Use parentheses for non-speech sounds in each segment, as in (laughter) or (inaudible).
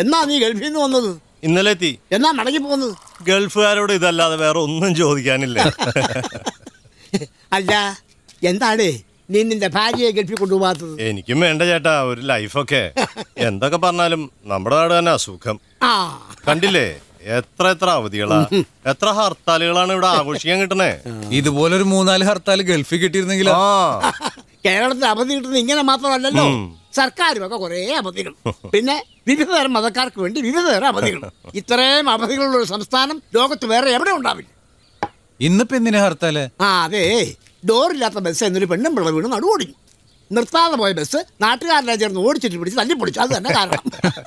എന്നാ നീ ഗൾഫിൽ നിന്ന് വന്നത് ഇന്നലെ എത്തി എന്നാ മടങ്ങി പോകുന്നത് ഗൾഫുകാരോട് ഇതല്ലാതെ വേറെ ഒന്നും ചോദിക്കാനില്ല അല്ല എന്താണ് നീ നിന്റെ ഭാര്യയെ ഗൾഫിൽ കൊണ്ടുപോകാത്തത് എനിക്കും വേണ്ട ചേട്ടാ ഒരു ലൈഫൊക്കെ എന്തൊക്കെ പറഞ്ഞാലും നമ്മുടെ നാട് തന്നെ അസുഖം കണ്ടില്ലേ എത്ര എത്ര അവധികളാ എത്ര ഹർത്താലുകളാണ് ഇവിടെ ആഘോഷിക്കാൻ കിട്ടണേ ഇതുപോലെ ഒരു മൂന്നാല് ഹർത്താൽ ഗൾഫിൽ കിട്ടിയിരുന്നെങ്കിലോ കേരളത്തിൽ അവധി കിട്ടുന്നത് ഇങ്ങനെ മാത്രമല്ലല്ലോ സർക്കാരും ഒക്കെ കുറേ അവധികൾ പിന്നെ വിവിധ തരം മതക്കാർക്ക് വേണ്ടി വിവിധ തരം അവധികൾ ഇത്രയും അവധികളുള്ള ഒരു സംസ്ഥാനം ലോകത്ത് വേറെ എവിടെ ഉണ്ടാവില്ല ഇന്നിപ്പോ ഹർത്താല് ആ അതെ ഡോറില്ലാത്ത ബസ് എന്നൊരു പെണ്ണും പിള്ള വീണ് നടുവോടിഞ്ഞു നിർത്താതെ പോയ ബസ് നാട്ടുകാരനെ ചേർന്ന് ഓടിച്ചിട്ട് പിടിച്ച് തല്ലിപ്പൊടിച്ചു അത് തന്നെ കാരണം (laughs)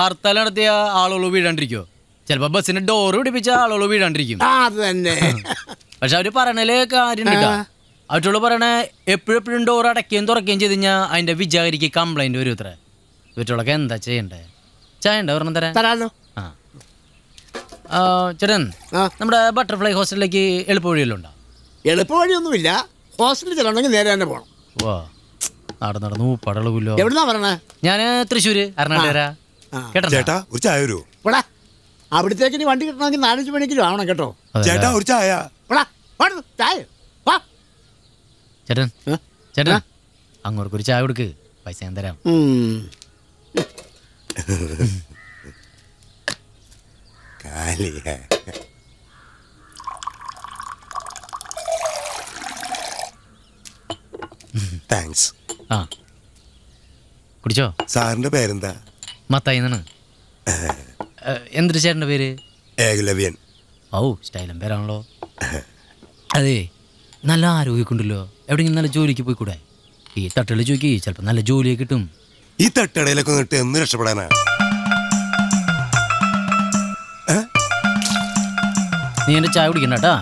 ഹർത്താൽ നടത്തിയ ആളുകൾ വീഴാണ്ടിരിക്കോ ചിലപ്പോ ബസ്സിന് ഡോറ് പിടിപ്പിച്ച ആളുകൾ വീഴാണ്ടിരിക്കും ആ അത് തന്നെ (laughs) പക്ഷെ അവര് പറഞ്ഞാലേ കാര്യം അവറ്റോള് പറയണേ എപ്പോഴെപ്പോഴും ഡോർ അടയ്ക്കുകയും തുറക്കുകയും ചെയ്ത് കഴിഞ്ഞാൽ അതിൻ്റെ വിചാരിക്ക് കംപ്ലൈൻറ്റ് വരും ഇത്ര ഇവറ്റോളൊക്കെ എന്താ ചെയ്യണ്ടേ ചായണ്ടോ ഉണ്ടോ ഒരെണ്ണം തരാം തരാമല്ലോ ആ ചേട്ടൻ നമ്മുടെ ബട്ടർഫ്ലൈ ഹോസ്റ്റലിലേക്ക് എളുപ്പ ഉണ്ടോ എളുപ്പ വഴിയൊന്നുമില്ല ഹോസ്റ്റലിൽ ചെല്ലണമെങ്കിൽ നേരെ തന്നെ പോകണം വാ നട നടന്ന് ഊപ്പടളവില്ലോ എവിടുന്നാ പറഞ്ഞേ ഞാൻ തൃശ്ശൂര് അറിഞ്ഞാ കേട്ടോ ചേട്ടാ ഒരു ചായ അവിടത്തേക്ക് വണ്ടി കിട്ടണമെങ്കിൽ നാലഞ്ച് മണിക്കിലും ആവണം കേട്ടോ ചേട്ടാ ഒരു ചായ ചായ ചേട്ടൻ ചേട്ടാ അങ്ങോട്ട് ഒരു ചായ കൊടുക്ക് പൈസ ഞാൻ തരാം താങ്ക്സ് ആ കുടിച്ചോ സാറിന്റെ പേരെന്താ മത്തായി എന്നാണ് എന്തൊരു ചേട്ടൻ്റെ പേര് ഏകലവ്യൻ ഔ സ്റ്റൈലം പേരാണല്ലോ അതെ നല്ല ആരോഗ്യക്കുണ്ടല്ലോ എവിടെയെങ്കിലും നല്ല ജോലിക്ക് പോയിക്കൂടെ ഈ തട്ടയിൽ ചോദിക്കി ചിലപ്പോൾ നല്ല ജോലിയെ കിട്ടും ഈ തട്ടടയിലൊക്കെ നിട്ട് എന്ന് രക്ഷപ്പെടാനാ നീ എന്റെ ചായ കുടിക്കണ്ടാ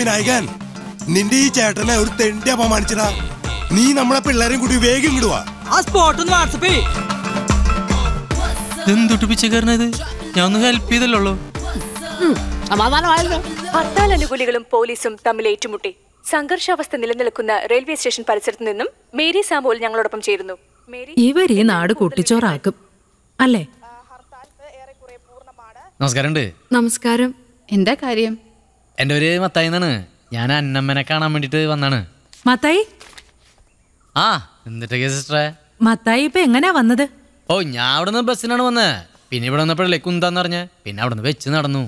വിനായകൻ നിന്റെ ഈ ചേട്ടനെ ഒരു തെണ്ടി അപമാനിച്ചടാ നീ നമ്മളെ പിള്ളേരെയും കൂടി വേഗം വിടുവാ ആ സ്പോട്ട് ഒന്ന് വാട്സപ്പ് ഞാൻ ഒന്ന് ഹെൽപ്പ് ചെയ്തല്ലോ സമാധാനമായല്ലോ ഹർത്താൽ അനുകൂലികളും പോലീസും തമ്മിൽ ഏറ്റുമുട്ടി സംഘർഷാവസ്ഥ നിലനിൽക്കുന്ന റെയിൽവേ സ്റ്റേഷൻ പരിസരത്ത് നിന്നും മേരി സാമ്പോൾ ഞങ്ങളോടൊപ്പം ചേരുന്നു ഇവർ ഈ നാട് കൂട്ടിച്ചോറാക്കും അല്ലേ നമസ്കാരമുണ്ട് നമസ്കാരം എന്താ കാര്യം എൻ്റെ ഒരു മത്തായി ഞാൻ അന്നമ്മനെ കാണാൻ വേണ്ടിട്ട് വന്നാണ് മത്തായി ആ എന്നിട്ടേ സിസ്റ്ററെ മത്തായി ഇപ്പൊ എങ്ങനെയാ വന്നത് ഓ ഞാൻ അവിടെ നിന്ന് ബസ്സിനാണ് വന്നത് പിന്നെ ഇവിടെ വന്നപ്പോഴല്ലേ കുന്താന്ന് പറഞ്ഞ പിന്നെ അവിടെ നിന്ന് വെച്ച് നടന്നു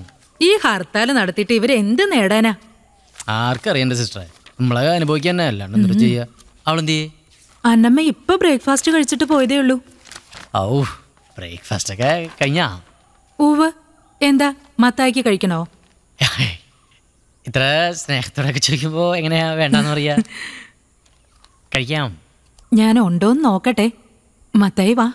ഈ ഹർത്താൽ നടത്തിയിട്ട് ഇവർ എന്ത് നേടാനാ ആർക്കറിയണ്ട സിസ്റ്ററെ നമ്മളെ അനുഭവിക്കാൻ അന്നമ്മ ഇപ്പൊ ബ്രേക്ക്ഫാസ്റ്റ് കഴിച്ചിട്ട് പോയതേ ഉള്ളൂ ഔ ബ്രേക്ക്ഫാസ്റ്റ് ഒക്കെ കഴിഞ്ഞാ ഊവ് എന്താ മത്തായിക്ക് കഴിക്കണോ ഇത്ര സ്നേഹത്തോടൊക്കെ ചോദിക്കുമ്പോ എങ്ങനെയാ വേണ്ടെന്ന് പറയാ (laughs) കഴിക്കാം ഞാൻ ഉണ്ടോന്ന് നോക്കട്ടെ മത്തായി വാ